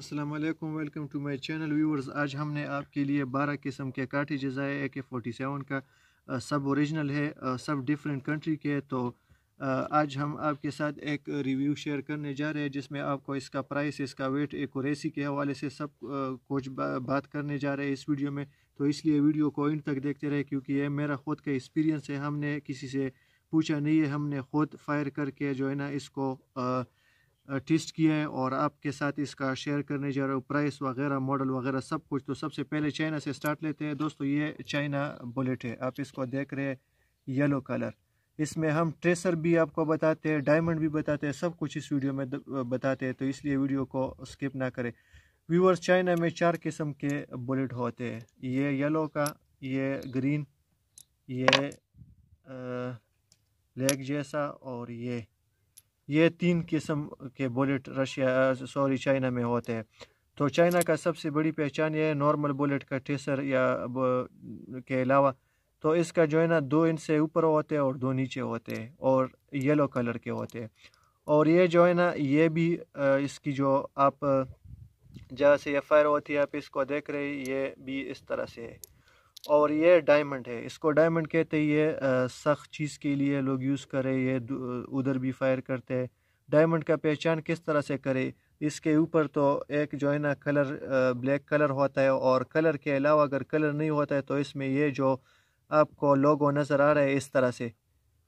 Aslam welcome to my channel viewers आज हमने आपके लिए 12 किस्म के काठी जजाए ए के फोर्टी सेवन का आ, सब ओरिजिनल है आ, सब डिफरेंट कंट्री के तो आ, आज हम आपके साथ एक रिव्यू शेयर करने जा रहे हैं जिसमें आपको इसका प्राइस इसका वेट एक रेसी के हवाले से सब कुछ बा, बात करने जा रहे हैं इस वीडियो में तो इसलिए वीडियो को इन तक देखते रहे क्योंकि ये मेरा ख़ुद का एक्सपीरियंस है हमने किसी से पूछा नहीं है हमने ख़ुद फायर करके जो है ना इसको टेस्ट किया है और आपके साथ इसका शेयर करने जा रहा हूँ प्राइस वगैरह मॉडल वगैरह सब कुछ तो सबसे पहले चाइना से स्टार्ट लेते हैं दोस्तों ये चाइना बुलेट है आप इसको देख रहे हैं येलो कलर इसमें हम ट्रेसर भी आपको बताते हैं डायमंड भी बताते हैं सब कुछ इस वीडियो में बताते हैं तो इसलिए वीडियो को स्किप ना करें व्यूअर्स चाइना में चार किस्म के बुलेट होते हैं ये येलो का ये ग्रीन ये ब्लैक जैसा और ये ये तीन किस्म के बुलेट रशिया सॉरी चाइना में होते हैं तो चाइना का सबसे बड़ी पहचान यह है नॉर्मल बुलेट का टेसर या के अलावा तो इसका जो है ना दो इंच से ऊपर होते हैं और दो नीचे होते हैं और येलो कलर के होते हैं और ये जो है ना ये भी इसकी जो आप जहाँ से आई फायर होती है आप इसको देख रहे ये भी इस तरह से है और ये डायमंड है इसको डायमंड कहते हैं ये सख्त चीज़ के लिए लोग यूज़ करें ये उधर भी फायर करते हैं डायमंड का पहचान किस तरह से करें इसके ऊपर तो एक जो है ना कलर ब्लैक कलर होता है और कलर के अलावा अगर कलर नहीं होता है तो इसमें ये जो आपको लोगो नज़र आ रहा है इस तरह से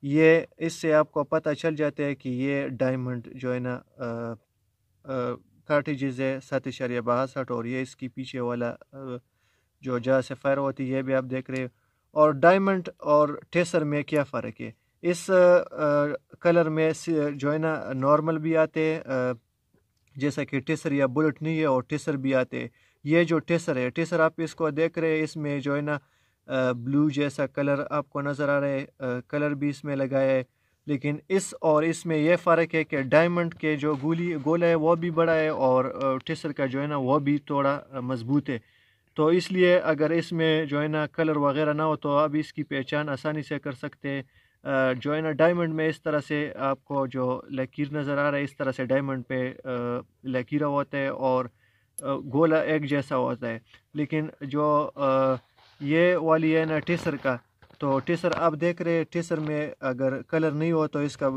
ये इससे आपको पता चल जाता है कि ये डायमंड जो है ना कार्टेजेज है सात बासठ और ये इसकी पीछे वाला आ, जो जहाँ से फ़ायर होती है ये भी आप देख रहे हो और डायमंड और टेसर में क्या फ़र्क है इस कलर में जो है ना नॉर्मल भी आते हैं जैसा कि टेसर या बुलेट नहीं है और टेसर भी आते हैं ये जो टेसर है टेसर आप इसको देख रहे हैं इसमें जो है ना ब्लू जैसा कलर आपको नज़र आ रहा है कलर भी इसमें लगाया है लेकिन इस और इसमें यह फ़र्क है कि डायमंड के जो गोली गोला है वो भी बड़ा है और टेसर का जो है ना वो भी थोड़ा मजबूत है तो इसलिए अगर इसमें जो है ना कलर वगैरह ना हो तो आप इसकी पहचान आसानी से कर सकते हैं जो है ना डायमंड में इस तरह से आपको जो लकीर नज़र आ रहा है इस तरह से डायमंड पे लकीरा होता है और गोला एक जैसा होता है लेकिन जो ये वाली है ना टेसर का तो टेसर आप देख रहे हैं टेसर में अगर कलर नहीं हो तो इसका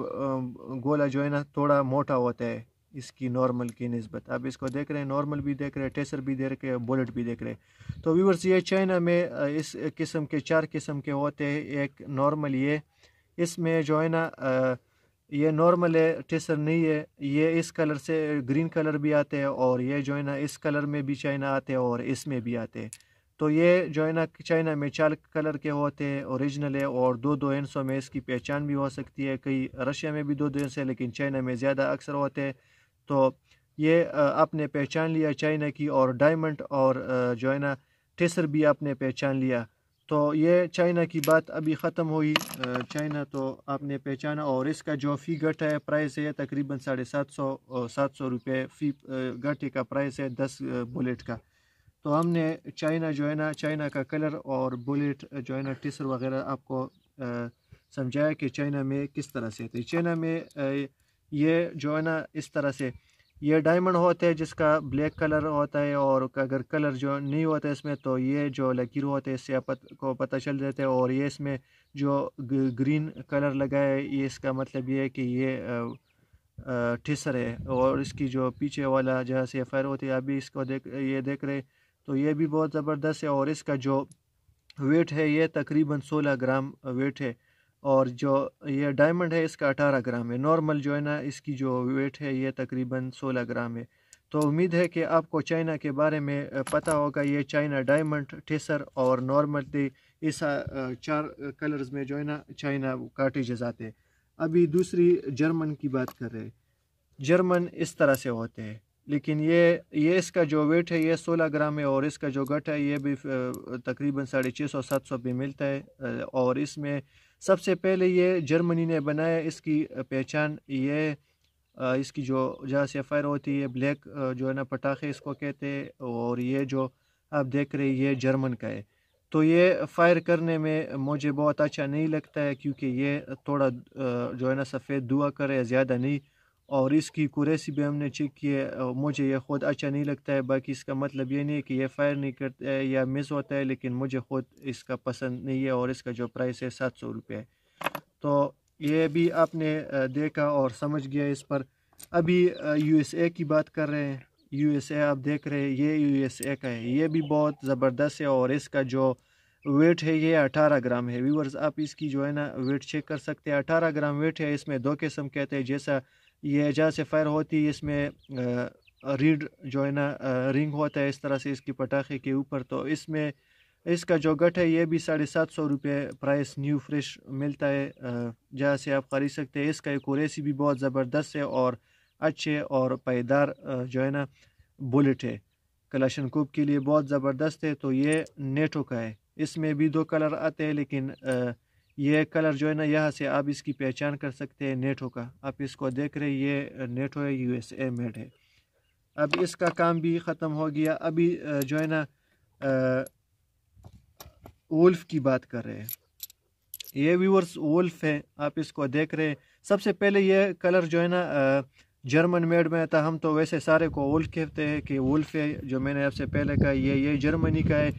गोला जो है ना थोड़ा मोटा होता है इसकी नॉर्मल की नस्बत आप इसको देख रहे हैं नॉर्मल भी देख रहे हैं टेसर भी देख रहे हैं बुलेट भी देख रहे हैं तो व्यूवर्स ये चाइना में इस किस्म के चार किस्म के होते हैं एक नॉर्मल ये इसमें जो है ना ये नॉर्मल है टेसर नहीं है ये इस कलर से ग्रीन कलर भी आते हैं और ये जो है ना इस कलर में भी चाइना आते हैं और इसमें भी आते हैं तो ये जो है ना चाइना में चार कलर के होते हैं ओरिजिनल है और दो दो इंसों में इसकी पहचान भी हो सकती है कई रशिया में भी दो दो इंस है लेकिन चाइना में ज़्यादा अक्सर होते हैं तो ये आपने पहचान लिया चाइना की और डायमंड और जो है ना टेसर भी आपने पहचान लिया तो ये चाइना की बात अभी ख़त्म हुई चाइना तो आपने पहचाना और इसका जो फ़ी गट है प्राइस है तकरीबन साढ़े सात सौ सात सौ रुपये फ़ी गटे का प्राइस है दस बुलेट का तो हमने चाइना जो है ना चाइना का कलर और बुलेट जो है ना टिसर वगैरह आपको समझाया कि चाइना में किस तरह से थे तो चाइना में ये जो है ना इस तरह से ये डायमंड होते हैं जिसका ब्लैक कलर होता है और अगर कलर जो नहीं होता है इसमें तो ये जो लकीर होते हैं इससे पत, को पता चल जाता है और ये इसमें जो ग्रीन कलर लगा है ये इसका मतलब ये है कि ये ठिसर है और इसकी जो पीछे वाला जहाँ से फायर होती है अभी इसको देख ये देख रहे तो ये भी बहुत ज़बरदस्त है और इसका जो वेट है ये तकरीबन सोलह ग्राम वेट है और जो ये डायमंड है इसका अठारह ग्राम है नॉर्मल जो है ना इसकी जो वेट है ये तकरीबन सोलह ग्राम है तो उम्मीद है कि आपको चाइना के बारे में पता होगा ये चाइना डायमंड ठेसर और नॉर्मल इस चार कलर्स में जो है ना चाइना काटे आते हैं अभी दूसरी जर्मन की बात कर रहे हैं जर्मन इस तरह से होते हैं लेकिन ये ये इसका जो वेट है ये 16 ग्राम है और इसका जो गट है ये भी तकरीबन साढ़े छः सौ सात सौ पे मिलता है और इसमें सबसे पहले ये जर्मनी ने बनाया इसकी पहचान ये इसकी जो जहाँ से फायर होती है ब्लैक जो है ना पटाखे इसको कहते हैं और ये जो आप देख रहे हैं ये जर्मन का है तो ये फायर करने में मुझे बहुत अच्छा नहीं लगता है क्योंकि ये थोड़ा जो है ना सफ़ेद दुआ करे ज़्यादा नहीं और इसकी कुरेसी भी हमने चेक की है मुझे यह ख़ुद अच्छा नहीं लगता है बाकी इसका मतलब ये नहीं है कि यह फायर नहीं करता है या मिस होता है लेकिन मुझे ख़ुद इसका पसंद नहीं है और इसका जो प्राइस है सात सौ रुपये है तो ये भी आपने देखा और समझ गया इस पर अभी यूएसए की बात कर रहे हैं यूएसए आप देख रहे हैं ये ए का है ये भी बहुत ज़बरदस्त है और इसका जो वेट है ये अठारह ग्राम है व्यूवर्स आप इसकी जो है ना वेट चेक कर सकते हैं अठारह ग्राम वेट है इसमें दो किस्म कहते हैं जैसा ये जहाँ से फायर होती है इसमें रीड जो है ना रिंग होता है इस तरह से इसकी पटाखे के ऊपर तो इसमें इसका जो गट है ये भी साढ़े सात सौ रुपये प्राइस न्यू फ्रेश मिलता है जहाँ से आप ख़रीद सकते हैं इसका एक कुरेसी भी बहुत ज़बरदस्त है और अच्छे और पायदार जो है ना बुलेट है कलाशन कोप के लिए बहुत ज़बरदस्त है तो ये नेटो का है इसमें भी दो कलर आते हैं लेकिन आ, ये कलर जो है ना यहाँ से आप इसकी पहचान कर सकते हैं नेटो का आप इसको देख रहे हैं ये नेटो है यू मेड है अब इसका काम भी ख़त्म हो गया अभी जो है ना वुल्फ की बात कर रहे हैं ये व्यूवर्स वुल्फ है आप इसको देख रहे हैं सबसे पहले ये कलर जो है ना जर्मन मेड में था हम तो वैसे सारे को वुल्फ कहते हैं कि वुल्फ है जो मैंने आपसे पहले कहा ये ये जर्मनी का है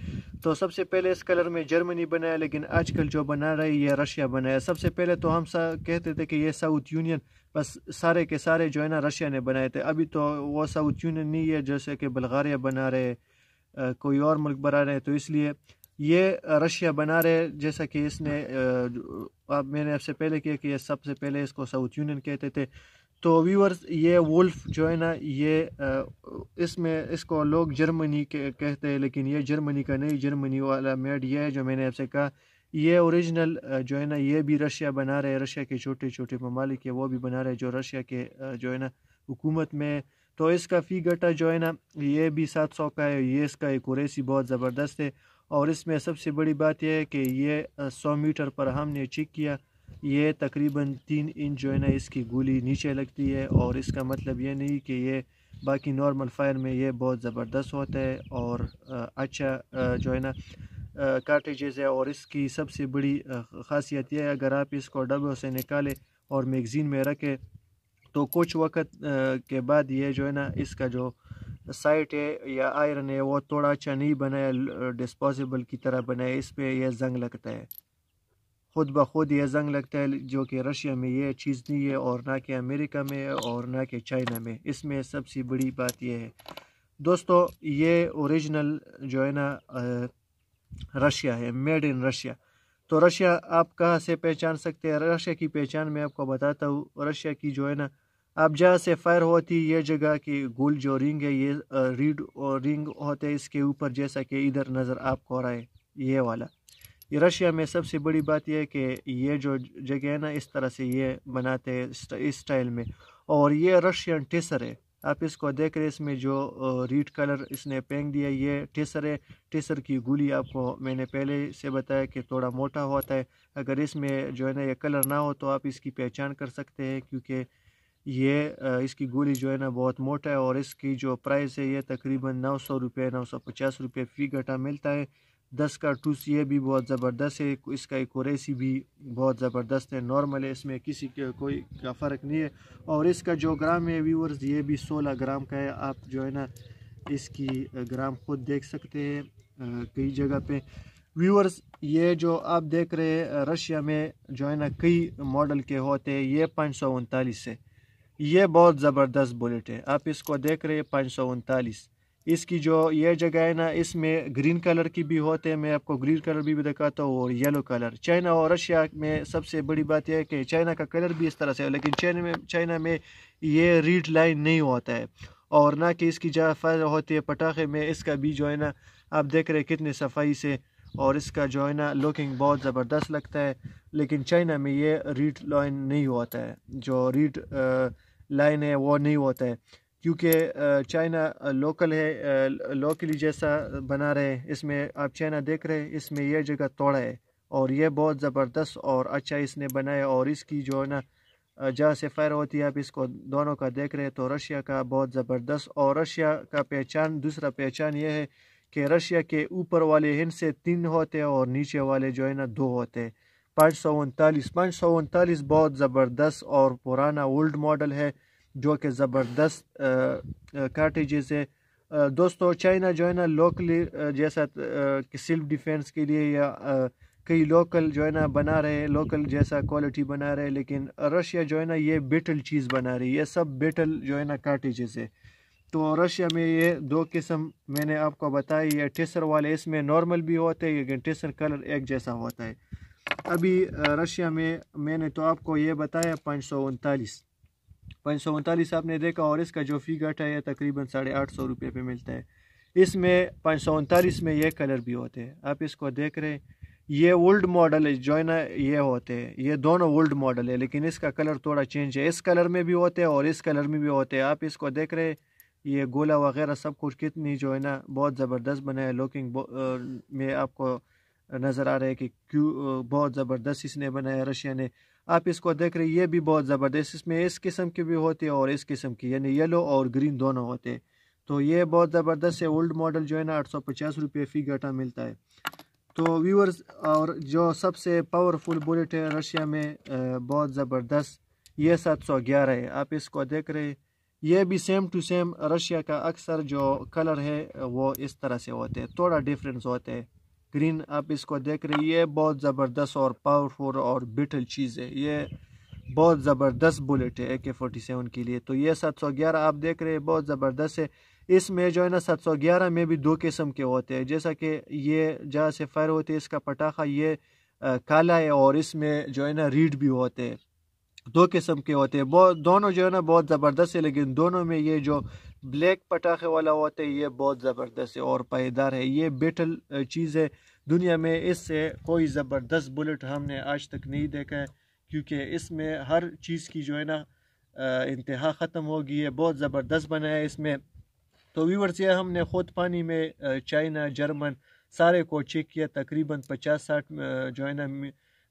तो सबसे पहले इस कलर में जर्मनी बनाया लेकिन आजकल जो बना रही है रशिया बनाया सबसे पहले तो हम सा कहते थे कि ये साउथ यूनियन बस सारे के सारे जो है ना रशिया ने बनाए थे अभी तो वो साउथ यूनियन नहीं है जैसे कि बल्गारिया बना रहे कोई और मुल्क बना रहे तो इसलिए ये रशिया बना रहे जैसा कि इसने अब मैंने आपसे पहले किया कि ये सबसे पहले इसको साउथ यूनियन कहते थे तो व्यूअर्स ये वुल्फ जो है ना ये इसमें इसको लोग जर्मनी के कहते हैं लेकिन ये जर्मनी का नहीं जर्मनी वाला मेड ये है जो मैंने आपसे कहा ये ओरिजिनल जो है ना ये भी रशिया बना रहे हैं रशिया के छोटे छोटे ममालिक वो भी बना रहे जो रशिया के जो है ना हुकूमत में तो इसका फ़ी गटा जो है ना ये भी सात सौ का है ये इसका एक कुरेसी बहुत ज़बरदस्त है और इसमें सबसे बड़ी बात यह है कि ये सौ मीटर पर हमने चेक किया ये तकरीबन तीन इंच जो है ना इसकी गोली नीचे लगती है और इसका मतलब ये नहीं कि ये बाकी नॉर्मल फायर में ये बहुत ज़बरदस्त होता है और अच्छा जो है ना कार्टेजेस है और इसकी सबसे बड़ी खासियत यह है अगर आप इसको डब्बों से निकालें और मैगज़ीन में रखें तो कुछ वक्त के बाद ये जो है ना इसका जो साइट है या आयरन है वो थोड़ा अच्छा नहीं बनाया डिस्पोजेबल की तरह बनाया इस पर यह जंग लगता है ख़ुद ब खुद यह जंग लगता है जो कि रशिया में ये चीज़ नहीं है और ना कि अमेरिका में और ना कि चाइना में इसमें सबसे बड़ी बात यह है दोस्तों ये ओरिजिनल जो है ना रशिया है मेड इन रशिया तो रशिया आप कहाँ से पहचान सकते हैं रशिया की पहचान मैं आपको बताता हूँ रशिया की जो है ना आप जहाँ से फायर होती है ये जगह की गोल जो रिंग है ये रीड और रिंग होते हैं इसके ऊपर जैसा कि इधर नज़र आपको आ रहा है ये वाला रशिया में सबसे बड़ी बात यह है कि ये जो जगह है ना इस तरह से ये बनाते हैं इस स्टाइल में और ये रशियन टेसर है आप इसको देख रहे इसमें जो रीड कलर इसने पेंक दिया ये टेसर है टेसर की गोली आपको मैंने पहले से बताया कि थोड़ा मोटा होता है अगर इसमें जो है ना ये कलर ना हो तो आप इसकी पहचान कर सकते हैं क्योंकि ये इसकी गोली जो है ना बहुत मोटा है और इसकी जो प्राइस है ये तकरीबन नौ सौ रुपये नौ सौ पचास रुपये फी घटा मिलता है दस का ये भी बहुत ज़बरदस्त है इसका एक्यूरेसी भी बहुत ज़बरदस्त है नॉर्मल है इसमें किसी के कोई का फ़र्क नहीं है और इसका जो ग्राम है व्यूवर्स ये भी सोलह ग्राम का है आप जो है ना इसकी ग्राम खुद देख सकते हैं कई जगह पे व्यूवर्स ये जो आप देख रहे हैं रशिया में जो है ना कई मॉडल के होते हैं ये पाँच सौ उनतालीस है ये बहुत ज़बरदस्त बुलेट है आप इसको देख रहे हैं पाँच सौ उनतालीस इसकी जो ये जगह है ना इसमें ग्रीन कलर की भी होते हैं मैं आपको ग्रीन कलर भी, भी दिखाता हूँ और येलो कलर चाइना और रशिया में सबसे बड़ी बात यह है कि चाइना का कलर भी इस तरह से है लेकिन चाइना में चाइना में ये रीड लाइन नहीं होता है और ना कि इसकी जहाँ होती है पटाखे में इसका भी जो है ना आप देख रहे हैं कितनी सफाई से और इसका जो है ना लुकिंग बहुत ज़बरदस्त लगता है लेकिन चाइना में ये रीड लाइन नहीं होता है जो रीड लाइन है वो नहीं होता है क्योंकि चाइना लोकल है लोकली जैसा बना रहे इसमें आप चाइना देख रहे हैं इसमें यह जगह तोड़ा है और यह बहुत ज़बरदस्त और अच्छा इसने बनाया और इसकी जो है ना जहाँ से फायर होती है आप इसको दोनों का देख रहे हैं तो रशिया का बहुत ज़बरदस्त और रशिया का पहचान दूसरा पहचान यह है कि रशिया के ऊपर वाले हिंद से तीन होते हैं और नीचे वाले जो है ना दो होते हैं पाँच सौ उनतालीस पाँच सौ उनतालीस बहुत ज़बरदस्त और पुराना ओल्ड मॉडल है जो कि ज़बरदस्त कार्टेजेस है दोस्तों चाइना जो है ना लोकली जैसा कि सेल्फ डिफेंस के लिए या कई लोकल जो है ना बना रहे हैं लोकल जैसा क्वालिटी बना रहे हैं लेकिन रशिया जो है ना ये बेटल चीज़ बना रही है ये सब बेटल जो है ना कार्टेजेस है तो रशिया में ये दो किस्म मैंने आपको बताई ये टेसर वाले इसमें नॉर्मल भी होते हैं लेकिन टेसर कलर एक जैसा होता है अभी रशिया में मैंने तो आपको ये बताया पाँच सौ उनतालीस पाँच सौ उनतालीस आपने देखा और इसका जो फिगट है यह तकरीबन साढ़े आठ सौ रुपये पर मिलता है इसमें पाँच सौ उनतालीस में ये कलर भी होते हैं आप इसको देख रहे हैं ये ओल्ड मॉडल है जो है ना ये होते हैं ये दोनों ओल्ड मॉडल है लेकिन इसका कलर थोड़ा चेंज है इस कलर में भी होते हैं और इस कलर में भी होते हैं आप इसको देख रहे हैं ये गोला वगैरह सब कुछ कितनी जो है ना बहुत ज़बरदस्त बना है लुकिंग में आपको नज़र आ रहा है कि क्यों बहुत ज़बरदस्त इसने बनाया रशिया ने आप इसको देख रहे हैं ये भी बहुत ज़बरदस्त इसमें इस किस्म की भी होती है और इस किस्म की यानी येलो और ग्रीन दोनों होते हैं तो ये बहुत ज़बरदस्त है ओल्ड मॉडल जो है ना आठ सौ पचास रुपये फ़ी गटा मिलता है तो व्यूअर्स और जो सबसे पावरफुल बुलेट है रशिया में बहुत ज़बरदस्त ये सात सौ ग्यारह है आप इसको देख रहे हैं ये भी सेम टू सेम रशिया का अक्सर जो कलर है वो इस तरह से होते हैं थोड़ा डिफरेंस होते हैं ग्रीन आप इसको देख रही है बहुत ज़बरदस्त और पावरफुल और बिटल चीज़ है ये बहुत ज़बरदस्त बुलेट है ए के फोर्टी सेवन के लिए तो ये सात सौ ग्यारह आप देख रहे हैं बहुत ज़बरदस्त है इसमें जो है ना सात सौ ग्यारह में भी दो किस्म के होते हैं जैसा कि ये जहाँ से फायर होते हैं इसका पटाखा ये आ, काला है और इसमें जो है ना रीड भी होते हैं दो किस्म के होते हैं बहुत दोनों जो है ना बहुत ज़बरदस्त है लेकिन दोनों में ये जो ब्लैक पटाखे वाला होता है ये बहुत ज़बरदस्त है और पायदार है ये बेटल चीज़ है दुनिया में इससे कोई ज़बरदस्त बुलेट हमने आज तक नहीं देखा है क्योंकि इसमें हर चीज़ की जो है ना इंतहा ख़त्म हो गई है बहुत ज़बरदस्त बना है इसमें तो व्यूवर्स ये हमने ख़ुद पानी में चाइना जर्मन सारे को चेक किया तकरीबन पचास साठ जो है ना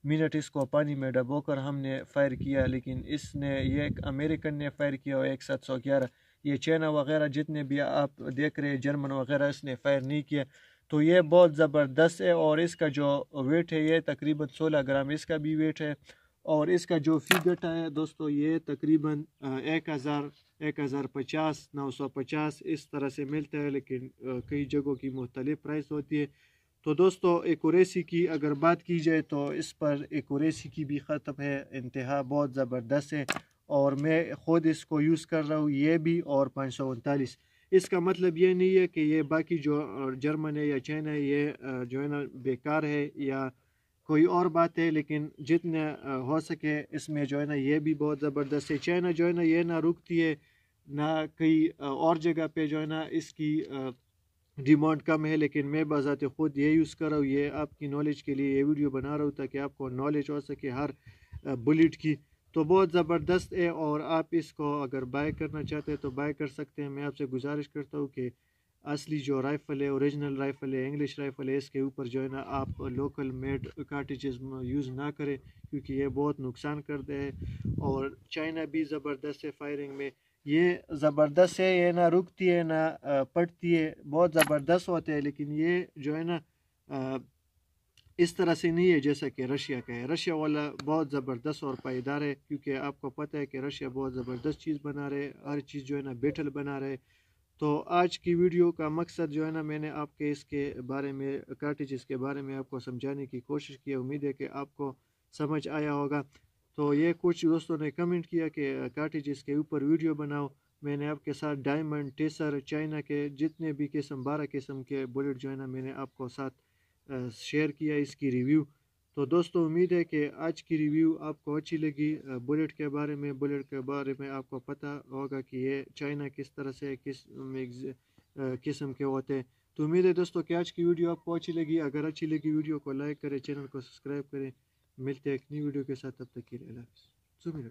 मिनट इसको पानी में डबोकर हमने फायर किया लेकिन इसने ये अमेरिकन ने फायर किया और एक सात सौ ग्यारह ये चाइना वगैरह जितने भी आप देख रहे हैं जर्मन वगैरह इसने फायर नहीं किया तो ये बहुत ज़बरदस्त है और इसका जो वेट है ये तकरीबन सोलह ग्राम इसका भी वेट है और इसका जो फी फिगट है दोस्तों ये तकरीबन एक हज़ार एक हज़ार पचास नौ सौ पचास इस तरह से मिलता है लेकिन कई जगहों की मुख्तलिफ प्राइस होती है तो दोस्तों एकोरेसी की अगर बात की जाए तो इस पर एकोरेसी की भी खत्म है इंतहा बहुत ज़बरदस्त है और मैं ख़ुद इसको यूज़ कर रहा हूँ ये भी और पाँच सौ उनतालीस इसका मतलब ये नहीं है कि ये बाकी जो जर्मन है या चाइना है ये जो है ना बेकार है या कोई और बात है लेकिन जितने हो सके इसमें जो है ना ये भी बहुत ज़बरदस्त है चाइना जो है ना ये ना रुकती है ना कहीं और जगह पे जो है ना इसकी डिमांड कम है लेकिन मैं बात ख़ुद ये यूज़ कर रहा हूँ ये आपकी नॉलेज के लिए ये वीडियो बना रहा हूँ ताकि आपको नॉलेज हो सके हर बुलेट की तो बहुत ज़बरदस्त है और आप इसको अगर बाय करना चाहते हैं तो बाय कर सकते हैं मैं आपसे गुजारिश करता हूँ कि असली जो राइफ़ल है ओरिजिनल राइफ़ल है इंग्लिश राइफ़ल है इसके ऊपर जो है ना आप लोकल मेड कार्टिजेस यूज़ ना करें क्योंकि ये बहुत नुकसान करते हैं और चाइना भी ज़बरदस्त है फायरिंग में ये ज़बरदस्त है ये ना रुकती है ना पटती है बहुत ज़बरदस्त होते हैं लेकिन ये जो है ना इस तरह से नहीं है जैसा कि रशिया का है रशिया वाला बहुत ज़बरदस्त और पायदार है क्योंकि आपको पता है कि रशिया बहुत ज़बरदस्त चीज़ बना रहे हर चीज़ जो है ना बेटल बना रहे तो आज की वीडियो का मकसद जो है ना मैंने आपके इसके बारे में कार्टिज के बारे में आपको समझाने की कोशिश की उम्मीद है कि आपको समझ आया होगा तो ये कुछ दोस्तों ने कमेंट किया कि कार्टेजेस के ऊपर वीडियो बनाओ मैंने आपके साथ डायमंड टेसर चाइना के जितने भी किस्म बारह किस्म के बुलेट जो है ना मैंने आपको साथ शेयर किया इसकी रिव्यू तो दोस्तों उम्मीद है कि आज की रिव्यू आपको अच्छी लगी बुलेट के बारे में बुलेट के बारे में आपको पता होगा कि ये चाइना किस तरह से किस किस्म के होते हैं तो उम्मीद है दोस्तों कि आज की वीडियो आपको अच्छी लगी अगर अच्छी लगी वीडियो को लाइक करें चैनल को सब्सक्राइब करें मिलते हैं एक नई वीडियो के साथ तब तक के लिए अल्लाह